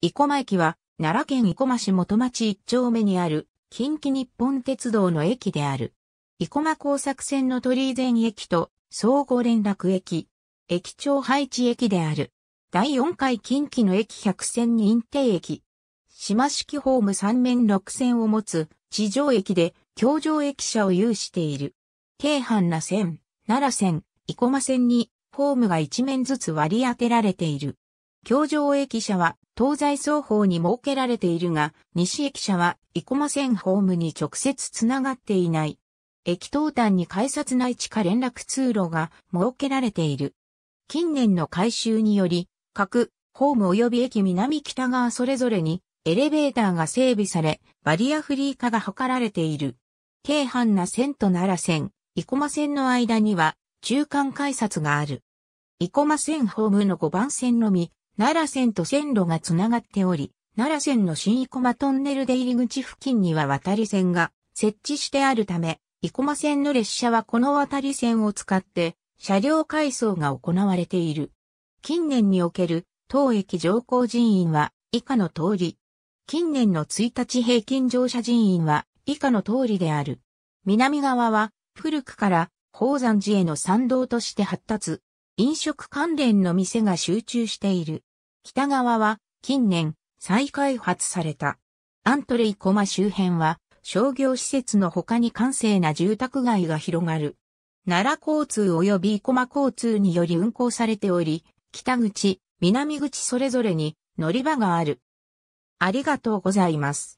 生駒駅は、奈良県生駒市元町一丁目にある、近畿日本鉄道の駅である。生駒工作線の鳥居前駅と総合連絡駅、駅長配置駅である。第4回近畿の駅100線認定駅。島式ホーム3面6線を持つ地上駅で、京上駅舎を有している。京阪那線、奈良線、生駒線に、ホームが1面ずつ割り当てられている。京上駅舎は、東西双方に設けられているが、西駅舎は生駒線ホームに直接つながっていない。駅東端に改札内地下連絡通路が設けられている。近年の改修により、各ホーム及び駅南北側それぞれにエレベーターが整備され、バリアフリー化が図られている。京阪な線と奈良線、生駒線の間には中間改札がある。生駒線ホームの5番線のみ、奈良線と線路がつながっており、奈良線の新生駒トンネル出入り口付近には渡り線が設置してあるため、生駒線の列車はこの渡り線を使って車両改装が行われている。近年における当駅乗降人員は以下の通り。近年の1日平均乗車人員は以下の通りである。南側は古くから宝山寺への参道として発達、飲食関連の店が集中している。北側は近年再開発された。アントレイコマ周辺は商業施設の他に閑静な住宅街が広がる。奈良交通及び生駒交通により運行されており、北口、南口それぞれに乗り場がある。ありがとうございます。